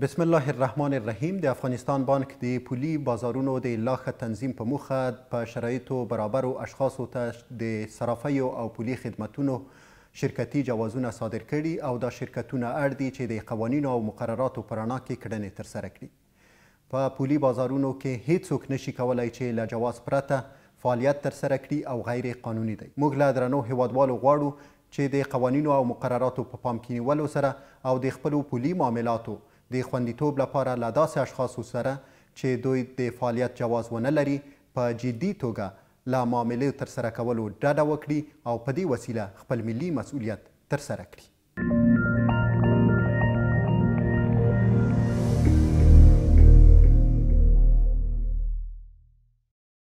بسم الله الرحمن الرحیم د افغانستان بانک د پولي بازارونو د لا ښه تنظیم په موخه په شرایطو برابرو اشخاصو ته د صرافیو او پولي خدمتونو شرکتي جوازونه صادر کړي او دا شرکتونه اړ دي چې د قوانینو او مقرراتو په رڼا کې کړنې ترسره کړي په پولي بازارونو کې هیڅوک نشي کولای چې له جواز پرته فعالیت ترسره کړي او غیر قانوني دی موږ له درنو هیوادوالو غواړو چې د قوانینو او مقرراتو په پا پام کې نیولو سره او د خپلو پولي معاملاتو د خوندیتوب لپاره له داسې اشخاصو سره چې دوی د فعالیت جواز ونه لري په جدي توګه له معاملې ترسره کولو ډډه وکړي او په دې وسیله خپل ملي مسؤلیت ترسره کړي